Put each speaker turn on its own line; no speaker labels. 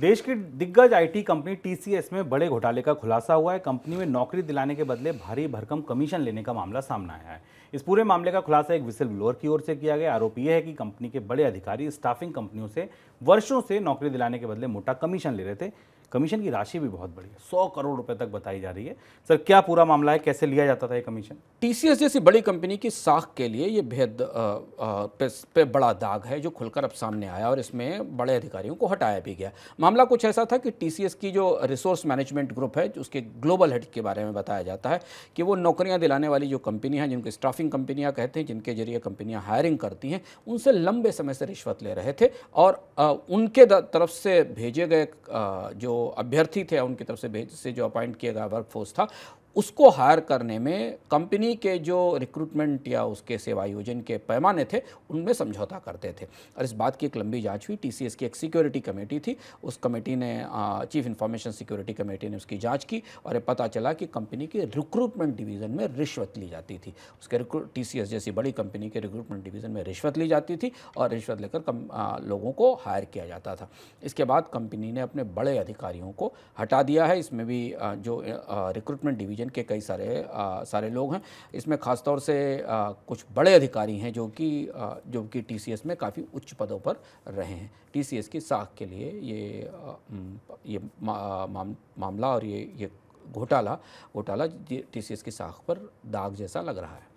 देश की दिग्गज आईटी कंपनी टीसीएस में बड़े घोटाले का खुलासा हुआ है कंपनी में नौकरी दिलाने के बदले भारी भरकम कमीशन लेने का मामला सामने आया है इस पूरे मामले का खुलासा एक विसिल ब्लोअर की ओर से किया गया आरोप यह है कि कंपनी के बड़े अधिकारी स्टाफिंग कंपनियों से वर्षों से नौकरी दिलाने के बदले मोटा कमीशन ले रहे थे कमीशन की राशि भी बहुत बड़ी है सौ करोड़ रुपए तक बताई जा रही है सर क्या पूरा मामला है कैसे लिया जाता था ये कमीशन टीसीएस जैसी बड़ी कंपनी की साख के लिए ये बेहद पे,
पे बड़ा दाग है जो खुलकर अब सामने आया और इसमें बड़े अधिकारियों को हटाया भी गया मामला कुछ ऐसा था कि टीसीएस की जो रिसोर्स मैनेजमेंट ग्रुप है उसके ग्लोबल हेड के बारे में बताया जाता है कि वो नौकरियाँ दिलाने वाली जो कंपनी हैं जिनको स्टाफिंग कंपनियाँ कहते हैं जिनके जरिए कंपनियाँ हायरिंग करती हैं उनसे लंबे समय से रिश्वत ले रहे थे और उनके तरफ से भेजे गए जो अभ्यर्थी थे उनकी तरफ से भेज से जो अपॉइंट किया गया वर्क फोर्स था उसको हायर करने में कंपनी के जो रिक्रूटमेंट या उसके सेवायोजन के पैमाने थे उनमें समझौता करते थे और इस बात की एक लंबी जांच हुई टीसीएस की एक सिक्योरिटी कमेटी थी उस कमेटी ने चीफ इंफॉर्मेशन सिक्योरिटी कमेटी ने उसकी जांच की और ये पता चला कि कंपनी के रिक्रूटमेंट डिवीज़न में रिश्वत ली जाती थी उसके टी जैसी बड़ी कंपनी के रिक्रूटमेंट डिवीज़न में रिश्वत ली जाती थी और रिश्वत लेकर लोगों को हायर किया जाता था इसके बाद कंपनी ने अपने बड़े अधिकारियों को हटा दिया है इसमें भी जो रिक्रूटमेंट डिवीज़न संगठन के कई सारे आ, सारे लोग हैं इसमें ख़ासतौर से आ, कुछ बड़े अधिकारी हैं जो कि जो कि टी में काफ़ी उच्च पदों पर रहे हैं टीसीएस की साख के लिए ये आ, ये मा, मा, मामला और ये ये घोटाला घोटाला टी सी की साख पर दाग जैसा लग रहा है